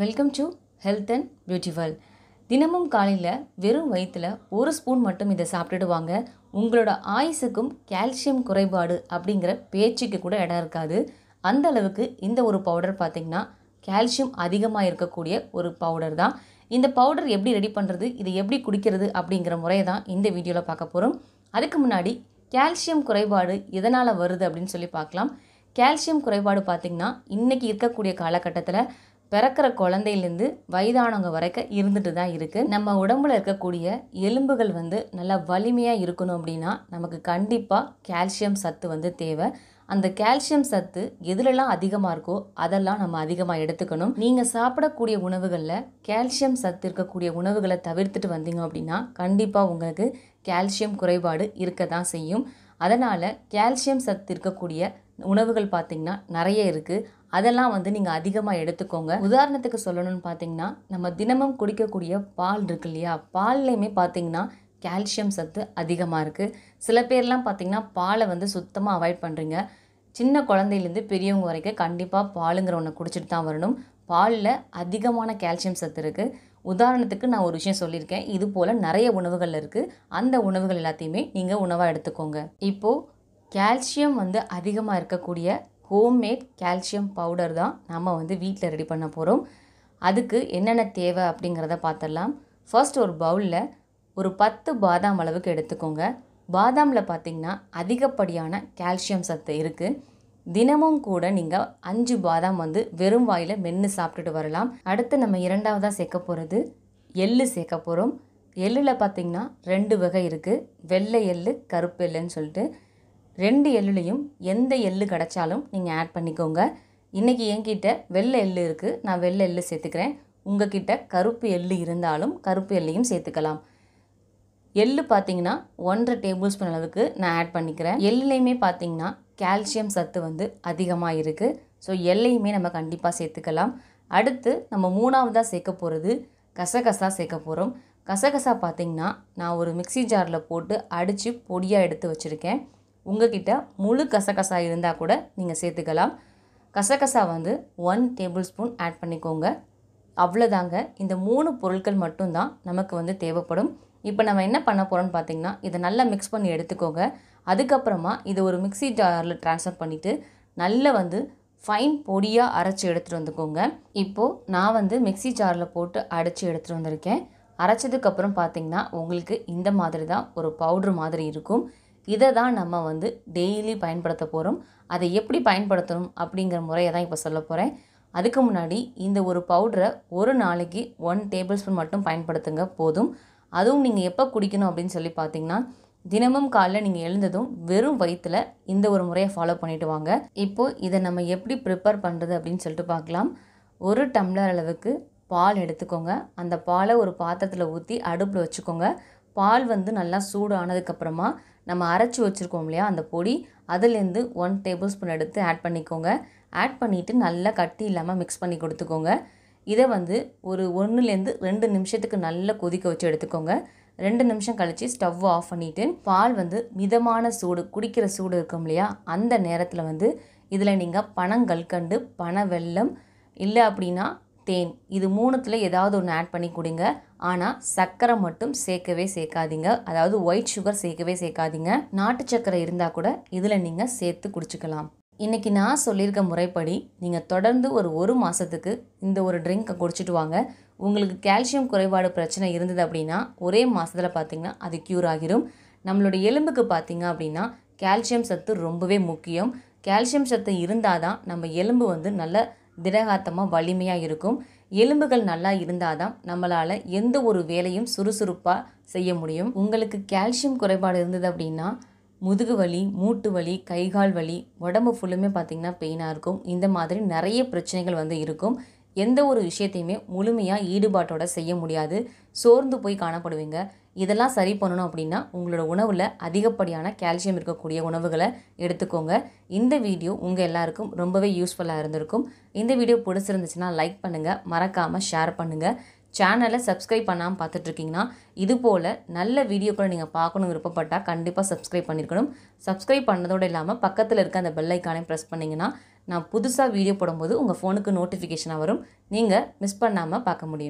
welcome to health and beautiful தினமும் காலையில் வெறும் வயிற்றில் ஒரு ஸ்பூன் மட்டும் இதை சாப்பிட்டுட்டு வாங்க உங்களோட ஆயுசுக்கும் கால்சியம் குறைபாடு அப்படிங்கிற பேச்சுக்கு கூட இடம் இருக்காது அந்த அளவுக்கு இந்த ஒரு பவுடர் பார்த்திங்கன்னா கால்சியம் அதிகமாக இருக்கக்கூடிய ஒரு பவுடர் தான் இந்த பவுடர் எப்படி ரெடி பண்ணுறது இதை எப்படி குடிக்கிறது அப்படிங்கிற முறையை தான் இந்த வீடியோவில் பார்க்க போகிறோம் அதுக்கு முன்னாடி கால்சியம் குறைபாடு எதனால் வருது அப்படின்னு சொல்லி பார்க்கலாம் கால்சியம் குறைபாடு பார்த்திங்கன்னா இன்றைக்கி இருக்கக்கூடிய காலகட்டத்தில் பிறக்கிற குழந்தையிலேருந்து வயதானவங்க வரைக்கும் இருந்துட்டு தான் இருக்குது நம்ம உடம்புல இருக்கக்கூடிய எலும்புகள் வந்து நல்லா வலிமையாக இருக்கணும் அப்படின்னா நமக்கு கண்டிப்பாக கால்சியம் சத்து வந்து தேவை அந்த கால்சியம் சத்து எதுலெல்லாம் அதிகமாக இருக்கோ அதெல்லாம் நம்ம அதிகமாக எடுத்துக்கணும் நீங்கள் சாப்பிடக்கூடிய உணவுகளில் கால்சியம் சத்து இருக்கக்கூடிய உணவுகளை தவிர்த்துட்டு வந்தீங்க அப்படின்னா கண்டிப்பாக உங்களுக்கு கால்சியம் குறைபாடு இருக்க தான் செய்யும் அதனால் கால்சியம் சத்து இருக்கக்கூடிய உணவுகள் பார்த்திங்கன்னா நிறைய இருக்குது அதெல்லாம் வந்து நீங்கள் அதிகமாக எடுத்துக்கோங்க உதாரணத்துக்கு சொல்லணும்னு பார்த்தீங்கன்னா நம்ம தினமும் குடிக்கக்கூடிய பால் இருக்கு இல்லையா பால்லையுமே பார்த்திங்கன்னா கால்சியம் சத்து அதிகமாக இருக்குது சில பேர்லாம் பார்த்திங்கன்னா பாலை வந்து சுத்தமாக அவாய்ட் பண்ணுறீங்க சின்ன குழந்தையிலேருந்து பெரியவங்க வரைக்கும் கண்டிப்பாக பாலுங்கிற ஒன்று குடிச்சிட்டு தான் வரணும் பாலில் அதிகமான கால்சியம் சத்து இருக்குது உதாரணத்துக்கு நான் ஒரு விஷயம் சொல்லியிருக்கேன் இது போல் நிறைய உணவுகள் இருக்குது அந்த உணவுகள் எல்லாத்தையுமே நீங்கள் உணவாக எடுத்துக்கோங்க இப்போது கால்சியம் வந்து அதிகமாக இருக்கக்கூடிய ஹோம்மேட் கால்சியம் பவுடர் தான் நம்ம வந்து வீட்டில் ரெடி பண்ண போகிறோம் அதுக்கு என்னென்ன தேவை அப்படிங்கிறத பார்த்துடலாம் ஃபர்ஸ்ட் ஒரு பவுலில் ஒரு பத்து பாதாம் அளவுக்கு எடுத்துக்கோங்க பாதாமில் பார்த்திங்கன்னா அதிகப்படியான கால்சியம் சத்து இருக்குது தினமும் கூட நீங்கள் அஞ்சு பாதாம் வந்து வெறும் வாயில் மென்று சாப்பிட்டுட்டு வரலாம் அடுத்து நம்ம இரண்டாவதாக சேர்க்க போகிறது எள்ளு சேர்க்க போகிறோம் எள்ளில் பார்த்திங்கன்னா ரெண்டு வகை இருக்குது வெள்ளை எள்ளு கருப்பு எள்ளுன்னு சொல்லிட்டு ரெண்டு எள்ளுலையும் எந்த எள்ளு கிடச்சாலும் நீங்கள் ஆட் பண்ணிக்கோங்க இன்றைக்கி என்கிட்ட வெள்ளை எள்ளு இருக்குது நான் வெள்ளை எள்ளு சேர்த்துக்கிறேன் உங்கள் கிட்ட கருப்பு எள்ளு இருந்தாலும் கருப்பு எள்ளையும் சேர்த்துக்கலாம் எள்ளு பார்த்திங்கன்னா ஒன்றரை டேபிள் ஸ்பூன் அளவுக்கு நான் ஆட் பண்ணிக்கிறேன் எள்ளுலேயுமே பார்த்திங்கன்னா கால்சியம் சத்து வந்து அதிகமாக இருக்குது ஸோ எல்லையுமே நம்ம கண்டிப்பாக சேர்த்துக்கலாம் அடுத்து நம்ம மூணாவதாக சேர்க்க போகிறது கசகசா சேர்க்க போகிறோம் கசகசா பார்த்திங்கன்னா நான் ஒரு மிக்சி ஜாரில் போட்டு அடித்து பொடியாக எடுத்து வச்சுருக்கேன் உங்ககிட்ட முழு கசகசா இருந்தால் கூட நீங்கள் சேர்த்துக்கலாம் கசகசா வந்து ஒன் டேபிள் ஸ்பூன் ஆட் பண்ணிக்கோங்க அவ்வளோதாங்க இந்த மூணு பொருட்கள் மட்டும்தான் நமக்கு வந்து தேவைப்படும் இப்போ நம்ம என்ன பண்ண போகிறோம்னு பார்த்தீங்கன்னா இதை நல்லா மிக்ஸ் பண்ணி எடுத்துக்கோங்க அதுக்கப்புறமா இதை ஒரு மிக்சி ஜாரில் ட்ரான்ஸ்ஃபர் பண்ணிவிட்டு நல்லா வந்து ஃபைன் பொடியாக அரைச்சி எடுத்துகிட்டு வந்துக்கோங்க இப்போது நான் வந்து மிக்சி ஜாரில் போட்டு அடைச்சி எடுத்துகிட்டு வந்திருக்கேன் அரைச்சதுக்கப்புறம் பார்த்திங்கன்னா உங்களுக்கு இந்த மாதிரி தான் ஒரு பவுட்ரு மாதிரி இருக்கும் இதை தான் நம்ம வந்து டெய்லி பயன்படுத்த போகிறோம் அதை எப்படி பயன்படுத்தணும் அப்படிங்கிற முறையை தான் இப்போ சொல்ல போகிறேன் அதுக்கு முன்னாடி இந்த ஒரு பவுடரை ஒரு நாளைக்கு ஒன் டேபிள் ஸ்பூன் மட்டும் பயன்படுத்துங்க போதும் அதுவும் நீங்கள் எப்போ குடிக்கணும் அப்படின்னு சொல்லி பார்த்தீங்கன்னா தினமும் காலைல நீங்கள் எழுந்ததும் வெறும் வயிற்றில் இந்த ஒரு முறையை ஃபாலோ பண்ணிவிட்டு வாங்க இப்போது இதை நம்ம எப்படி ப்ரிப்பேர் பண்ணுறது அப்படின்னு சொல்லிட்டு பார்க்கலாம் ஒரு டம்ளர் அளவுக்கு பால் எடுத்துக்கோங்க அந்த பாலை ஒரு பாத்திரத்தில் ஊற்றி அடுப்பில் வச்சுக்கோங்க பால் வந்து நல்லா சூடு ஆனதுக்கப்புறமா நம்ம அரைச்சி வச்சுருக்கோம் இல்லையா அந்த பொடி அதுலேருந்து ஒன் டேபிள் ஸ்பூன் எடுத்து ஆட் பண்ணிக்கோங்க ஆட் பண்ணிவிட்டு நல்லா கட்டி இல்லாமல் மிக்ஸ் பண்ணி கொடுத்துக்கோங்க இதை வந்து ஒரு ஒன்றுலேருந்து ரெண்டு நிமிஷத்துக்கு நல்லா கொதிக்க வச்சு எடுத்துக்கோங்க ரெண்டு நிமிஷம் கழித்து ஸ்டவ் ஆஃப் பண்ணிவிட்டு பால் வந்து மிதமான சூடு குடிக்கிற சூடு இருக்கும் இல்லையா அந்த நேரத்தில் வந்து இதில் நீங்கள் பனங்கற்கண்டு பனை வெல்லம் இல்லை அப்படின்னா தேன் இது மூணுத்தில் ஏதாவது ஒன்று ஆட் பண்ணி கொடுங்க ஆனால் சர்க்கரை மட்டும் சேர்க்கவே சேர்க்காதீங்க அதாவது ஒயிட் சுகர் சேர்க்கவே சேர்க்காதீங்க நாட்டு சர்க்கரை இருந்தால் கூட இதில் நீங்கள் சேர்த்து குடிச்சிக்கலாம் இன்றைக்கி நான் சொல்லியிருக்க முறைப்படி நீங்கள் தொடர்ந்து ஒரு ஒரு மாதத்துக்கு இந்த ஒரு ட்ரிங்க்கை குடிச்சிட்டு வாங்க உங்களுக்கு கால்சியம் குறைபாடு பிரச்சனை இருந்தது அப்படின்னா ஒரே மாதத்தில் பார்த்திங்கன்னா அது க்யூர் ஆகிரும் நம்மளுடைய எலும்புக்கு பார்த்திங்க அப்படின்னா கால்சியம் சத்து ரொம்பவே முக்கியம் கால்சியம் சத்து இருந்தால் தான் நம்ம எலும்பு வந்து நல்ல திடகாத்தமாக வலிமையாக இருக்கும் எலும்புகள் நல்லா இருந்தால் தான் நம்மளால் எந்த ஒரு வேலையும் சுறுசுறுப்பாக செய்ய முடியும் உங்களுக்கு கால்சியம் குறைபாடு இருந்தது அப்படின்னா முதுகு வலி மூட்டு வலி கைகால் வலி உடம்பு ஃபுல்லுமே பார்த்திங்கன்னா பெயினாக இருக்கும் இந்த மாதிரி நிறைய பிரச்சனைகள் வந்து இருக்கும் எந்த ஒரு விஷயத்தையுமே முழுமையாக ஈடுபாட்டோட செய்ய முடியாது சோர்ந்து போய் காணப்படுவீங்க இதெல்லாம் சரி பண்ணணும் அப்படின்னா உங்களோட உணவில் அதிகப்படியான கால்சியம் இருக்கக்கூடிய உணவுகளை எடுத்துக்கோங்க இந்த வீடியோ உங்கள் எல்லாருக்கும் ரொம்பவே யூஸ்ஃபுல்லாக இருந்திருக்கும் இந்த வீடியோ பிடிச்சிருந்துச்சுன்னா லைக் பண்ணுங்கள் மறக்காமல் ஷேர் பண்ணுங்கள் சேனலை சப்ஸ்கிரைப் பண்ணாமல் பார்த்துட்ருக்கீங்கன்னா இது போல் நல்ல வீடியோக்களை நீங்கள் பார்க்கணும் விருப்பப்பட்டால் கண்டிப்பாக சப்ஸ்கிரைப் பண்ணியிருக்கணும் சப்ஸ்கிரைப் பண்ணதோடு இல்லாமல் பக்கத்தில் இருக்க அந்த பெல்லைக்கானே ப்ரெஸ் பண்ணிங்கன்னா நான் புதுசாக வீடியோ போடும்போது உங்கள் ஃபோனுக்கு நோட்டிஃபிகேஷனாக வரும் நீங்கள் மிஸ் பண்ணாமல் பார்க்க முடியும்